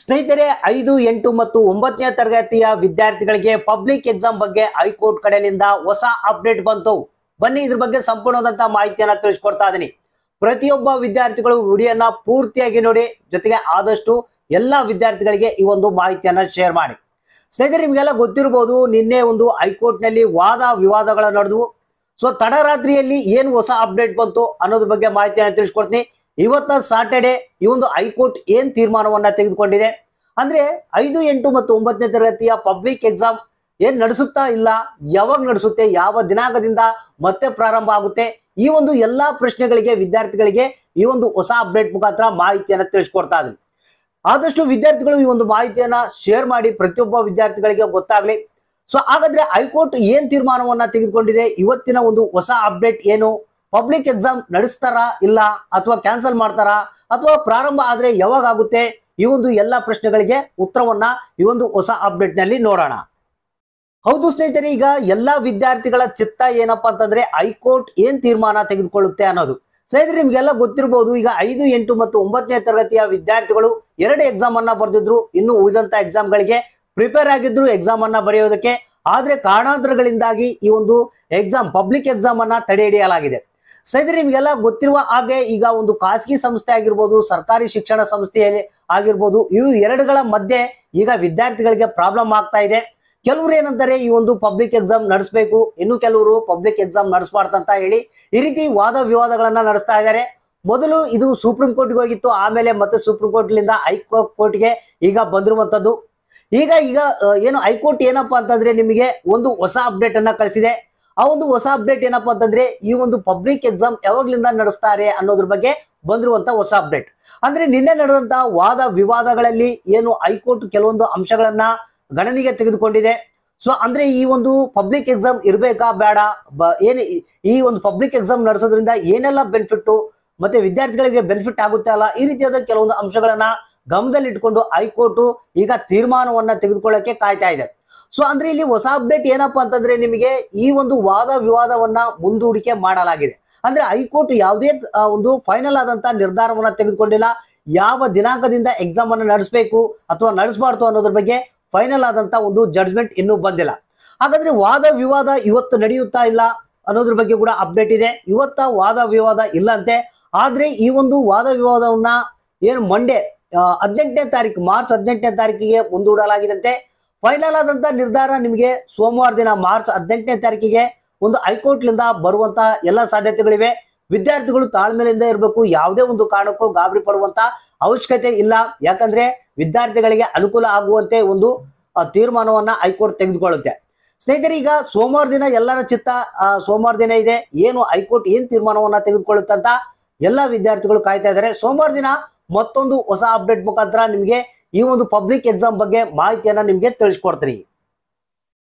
ಸ್ನೇಹಿತರೆ ಐದು ಎಂಟು ಮತ್ತು ಒಂಬತ್ತನೇ ತರಗತಿಯ ವಿದ್ಯಾರ್ಥಿಗಳಿಗೆ ಪಬ್ಲಿಕ್ ಎಕ್ಸಾಮ್ ಬಗ್ಗೆ ಹೈಕೋರ್ಟ್ ಕಡೆಯಿಂದ ಹೊಸ ಅಪ್ಡೇಟ್ ಬಂತು ಬನ್ನಿ ಇದ್ರ ಬಗ್ಗೆ ಸಂಪೂರ್ಣವಾದಂತಹ ಮಾಹಿತಿಯನ್ನ ತಿಳಿಸ್ಕೊಡ್ತಾ ಇದ್ದೀನಿ ಪ್ರತಿಯೊಬ್ಬ ವಿದ್ಯಾರ್ಥಿಗಳು ವಿಡಿಯೋನ ಪೂರ್ತಿಯಾಗಿ ನೋಡಿ ಜೊತೆಗೆ ಆದಷ್ಟು ಎಲ್ಲಾ ವಿದ್ಯಾರ್ಥಿಗಳಿಗೆ ಈ ಒಂದು ಮಾಹಿತಿಯನ್ನ ಶೇರ್ ಮಾಡಿ ಸ್ನೇಹಿತರೆ ನಿಮಗೆಲ್ಲ ಗೊತ್ತಿರಬಹುದು ನಿನ್ನೆ ಒಂದು ಹೈಕೋರ್ಟ್ ನಲ್ಲಿ ವಾದ ವಿವಾದಗಳ ನಡೆದವು ಸೊ ತಡರಾತ್ರಿಯಲ್ಲಿ ಏನು ಹೊಸ ಅಪ್ಡೇಟ್ ಬಂತು ಅನ್ನೋದ್ರ ಬಗ್ಗೆ ಮಾಹಿತಿಯನ್ನು ತಿಳಿಸ್ಕೊಡ್ತೀನಿ ಇವತ್ತ ಸಾಟರ್ಡೆ ಈ ಒಂದು ಹೈಕೋರ್ಟ್ ಏನ್ ತೀರ್ಮಾನವನ್ನ ತೆಗೆದುಕೊಂಡಿದೆ ಅಂದ್ರೆ ಐದು ಎಂಟು ಮತ್ತು ಒಂಬತ್ತನೇ ತರಗತಿಯ ಪಬ್ಲಿಕ್ ಎಕ್ಸಾಮ್ ಏನ್ ನಡೆಸುತ್ತಾ ಇಲ್ಲ ಯಾವಾಗ ನಡೆಸುತ್ತೆ ಯಾವ ದಿನಾಂಕದಿಂದ ಮತ್ತೆ ಪ್ರಾರಂಭ ಆಗುತ್ತೆ ಈ ಒಂದು ಎಲ್ಲಾ ಪ್ರಶ್ನೆಗಳಿಗೆ ವಿದ್ಯಾರ್ಥಿಗಳಿಗೆ ಈ ಒಂದು ಹೊಸ ಅಪ್ಡೇಟ್ ಮುಖಾಂತರ ಮಾಹಿತಿಯನ್ನ ತಿಳಿಸ್ಕೊಡ್ತಾ ಇದ್ವಿ ಆದಷ್ಟು ವಿದ್ಯಾರ್ಥಿಗಳು ಈ ಒಂದು ಮಾಹಿತಿಯನ್ನ ಶೇರ್ ಮಾಡಿ ಪ್ರತಿಯೊಬ್ಬ ವಿದ್ಯಾರ್ಥಿಗಳಿಗೆ ಗೊತ್ತಾಗ್ಲಿ ಸೊ ಹಾಗಾದ್ರೆ ಹೈಕೋರ್ಟ್ ಏನ್ ತೀರ್ಮಾನವನ್ನ ತೆಗೆದುಕೊಂಡಿದೆ ಇವತ್ತಿನ ಒಂದು ಹೊಸ ಅಪ್ಡೇಟ್ ಏನು ಪಬ್ಲಿಕ್ ಎಕ್ಸಾಮ್ ನಡೆಸ್ತಾರಾ ಇಲ್ಲ ಅಥವಾ ಕ್ಯಾನ್ಸಲ್ ಮಾಡ್ತಾರಾ ಅಥವಾ ಪ್ರಾರಂಭ ಆದ್ರೆ ಯಾವಾಗ ಆಗುತ್ತೆ ಈ ಒಂದು ಎಲ್ಲ ಪ್ರಶ್ನೆಗಳಿಗೆ ಉತ್ತರವನ್ನ ಈ ಒಂದು ಹೊಸ ಅಪ್ಡೇಟ್ ನಲ್ಲಿ ನೋಡೋಣ ಹೌದು ಸ್ನೇಹಿತರೆ ಈಗ ಎಲ್ಲಾ ವಿದ್ಯಾರ್ಥಿಗಳ ಚಿತ್ತ ಏನಪ್ಪಾ ಅಂತಂದ್ರೆ ಹೈಕೋರ್ಟ್ ಏನ್ ತೀರ್ಮಾನ ತೆಗೆದುಕೊಳ್ಳುತ್ತೆ ಅನ್ನೋದು ಸ್ನೇಹಿತರೆ ನಿಮ್ಗೆಲ್ಲ ಗೊತ್ತಿರಬಹುದು ಈಗ ಐದು ಎಂಟು ಮತ್ತು ಒಂಬತ್ತನೇ ತರಗತಿಯ ವಿದ್ಯಾರ್ಥಿಗಳು ಎರಡು ಎಕ್ಸಾಮ್ ಅನ್ನ ಬರೆದಿದ್ರು ಇನ್ನು ಉಳಿದಂತ ಎಕ್ಸಾಮ್ಗಳಿಗೆ ಪ್ರಿಪೇರ್ ಆಗಿದ್ರು ಎಕ್ಸಾಮ್ ಅನ್ನ ಬರೆಯೋದಕ್ಕೆ ಆದ್ರೆ ಕಾರಣಾಂತರಗಳಿಂದಾಗಿ ಈ ಒಂದು ಎಕ್ಸಾಮ್ ಪಬ್ಲಿಕ್ ಎಕ್ಸಾಮ್ ಅನ್ನ ತಡೆ ಹಿಡಿಯಲಾಗಿದೆ ಸ್ನೇಹಿತರೆ ನಿಮಗೆಲ್ಲ ಗೊತ್ತಿರುವ ಹಾಗೆ ಈಗ ಒಂದು ಖಾಸಗಿ ಸಂಸ್ಥೆ ಆಗಿರ್ಬೋದು ಸರ್ಕಾರಿ ಶಿಕ್ಷಣ ಸಂಸ್ಥೆ ಆಗಿರ್ಬೋದು ಇವು ಎರಡುಗಳ ಮಧ್ಯೆ ಈಗ ವಿದ್ಯಾರ್ಥಿಗಳಿಗೆ ಪ್ರಾಬ್ಲಮ್ ಆಗ್ತಾ ಇದೆ ಕೆಲವರು ಏನಂತಾರೆ ಈ ಒಂದು ಪಬ್ಲಿಕ್ ಎಕ್ಸಾಮ್ ನಡೆಸಬೇಕು ಇನ್ನು ಕೆಲವರು ಪಬ್ಲಿಕ್ ಎಕ್ಸಾಮ್ ನಡೆಸಬಾರ್ದಂತ ಹೇಳಿ ಈ ರೀತಿ ವಾದ ವಿವಾದಗಳನ್ನ ನಡೆಸ್ತಾ ಇದ್ದಾರೆ ಮೊದಲು ಇದು ಸುಪ್ರೀಂ ಕೋರ್ಟ್ಗೆ ಹೋಗಿತ್ತು ಆಮೇಲೆ ಮತ್ತೆ ಸುಪ್ರೀಂ ಕೋರ್ಟ್ಲಿಂದ ಹೈಕೋರ್ಟ್ಗೆ ಈಗ ಬಂದಿರುವಂತದ್ದು ಈಗ ಈಗ ಏನು ಹೈಕೋರ್ಟ್ ಏನಪ್ಪಾ ಅಂತಂದ್ರೆ ನಿಮಗೆ ಒಂದು ಹೊಸ ಅಪ್ಡೇಟ್ ಅನ್ನ ಕಳಿಸಿದೆ ಆ ಒಂದು ಹೊಸ ಅಪ್ಡೇಟ್ ಏನಪ್ಪಾ ಅಂತಂದ್ರೆ ಈ ಒಂದು ಪಬ್ಲಿಕ್ ಎಕ್ಸಾಮ್ ಯಾವಾಗ್ಲಿಂದ ನಡೆಸ್ತಾರೆ ಅನ್ನೋದ್ರ ಬಗ್ಗೆ ಬಂದಿರುವಂತ ಹೊಸ ಅಪ್ಡೇಟ್ ಅಂದ್ರೆ ನಿನ್ನೆ ನಡೆದಂತ ವಾದ ವಿವಾದಗಳಲ್ಲಿ ಏನು ಹೈಕೋರ್ಟ್ ಕೆಲವೊಂದು ಅಂಶಗಳನ್ನ ಗಣನೆಗೆ ತೆಗೆದುಕೊಂಡಿದೆ ಸೊ ಅಂದ್ರೆ ಈ ಒಂದು ಪಬ್ಲಿಕ್ ಎಕ್ಸಾಮ್ ಇರಬೇಕಾ ಬೇಡ ಏನು ಈ ಒಂದು ಪಬ್ಲಿಕ್ ಎಕ್ಸಾಮ್ ನಡೆಸೋದ್ರಿಂದ ಏನೆಲ್ಲ ಬೆನಿಫಿಟ್ ಮತ್ತೆ ವಿದ್ಯಾರ್ಥಿಗಳಿಗೆ ಬೆನಿಫಿಟ್ ಆಗುತ್ತೆ ಅಲ್ಲ ಈ ರೀತಿಯಾದ ಕೆಲವೊಂದು ಅಂಶಗಳನ್ನ ಗಮನದಲ್ಲಿಟ್ಕೊಂಡು ಹೈಕೋರ್ಟ್ ಈಗ ತೀರ್ಮಾನವನ್ನ ತೆಗೆದುಕೊಳ್ಳಕ್ಕೆ ಕಾಯ್ತಾ ಇದೆ ಸೊ ಅಂದ್ರೆ ಇಲ್ಲಿ ಹೊಸ ಅಪ್ಡೇಟ್ ಏನಪ್ಪಾ ಅಂತಂದ್ರೆ ನಿಮಗೆ ಈ ಒಂದು ವಾದ ವಿವಾದವನ್ನ ಮುಂದೂಡಿಕೆ ಮಾಡಲಾಗಿದೆ ಅಂದ್ರೆ ಹೈಕೋರ್ಟ್ ಯಾವುದೇ ಒಂದು ಫೈನಲ್ ಆದಂತ ನಿರ್ಧಾರವನ್ನ ತೆಗೆದುಕೊಂಡಿಲ್ಲ ಯಾವ ದಿನಾಂಕದಿಂದ ಎಕ್ಸಾಮ್ ಅನ್ನು ನಡೆಸಬೇಕು ಅಥವಾ ನಡೆಸಬಾರ್ದು ಅನ್ನೋದ್ರ ಬಗ್ಗೆ ಫೈನಲ್ ಆದಂತ ಒಂದು ಜಡ್ಜ್ಮೆಂಟ್ ಇನ್ನೂ ಬಂದಿಲ್ಲ ಹಾಗಾದ್ರೆ ವಾದ ವಿವಾದ ಇವತ್ತು ನಡೆಯುತ್ತಾ ಇಲ್ಲ ಅನ್ನೋದ್ರ ಬಗ್ಗೆ ಕೂಡ ಅಪ್ಡೇಟ್ ಇದೆ ಇವತ್ತ ವಾದ ವಿವಾದ ಇಲ್ಲಂತೆ ಆದ್ರೆ ಈ ಒಂದು ವಾದ ವಿವಾದವನ್ನ ಏನು ಮಂಡೆ ಹದಿನೆಂಟನೇ ತಾರೀಕು ಮಾರ್ಚ್ ಹದಿನೆಂಟನೇ ತಾರೀಕಿಗೆ ಮುಂದೂಡಲಾಗಿದಂತೆ ಫೈನಲ್ ಆದಂತ ನಿರ್ಧಾರ ನಿಮಗೆ ಸೋಮವಾರ ದಿನ ಮಾರ್ಚ್ ಹದಿನೆಂಟನೇ ತಾರೀಕಿಗೆ ಒಂದು ಹೈಕೋರ್ಟ್ಲಿಂದ ಬರುವಂತಹ ಎಲ್ಲ ಸಾಧ್ಯತೆಗಳಿವೆ ವಿದ್ಯಾರ್ಥಿಗಳು ತಾಳ್ಮೆಯಿಂದ ಇರಬೇಕು ಯಾವುದೇ ಒಂದು ಕಾರಣಕ್ಕೂ ಗಾಬರಿ ಪಡುವಂತ ಅವಶ್ಯಕತೆ ಇಲ್ಲ ಯಾಕಂದ್ರೆ ವಿದ್ಯಾರ್ಥಿಗಳಿಗೆ ಅನುಕೂಲ ಆಗುವಂತೆ ಒಂದು ತೀರ್ಮಾನವನ್ನ ಹೈಕೋರ್ಟ್ ತೆಗೆದುಕೊಳ್ಳುತ್ತೆ ಈಗ ಸೋಮವಾರ ದಿನ ಎಲ್ಲರ ಚಿತ್ತ ಸೋಮವಾರ ದಿನ ಇದೆ ಏನು ಹೈಕೋರ್ಟ್ ಏನ್ ತೀರ್ಮಾನವನ್ನ ತೆಗೆದುಕೊಳ್ಳುತ್ತಂತ ಎಲ್ಲ ವಿದ್ಯಾರ್ಥಿಗಳು ಕಾಯ್ತಾ ಇದ್ದಾರೆ ಸೋಮವಾರ ದಿನ ಮತ್ತೊಂದು ಹೊಸ ಅಪ್ಡೇಟ್ ಮುಖಾಂತರ ನಿಮಗೆ ಈ ಒಂದು ಪಬ್ಲಿಕ್ ಎಕ್ಸಾಮ್ ಬಗ್ಗೆ ಮಾಹಿತಿಯನ್ನ ನಿಮಗೆ ತಿಳಿಸ್ಕೊಡ್ತೀನಿ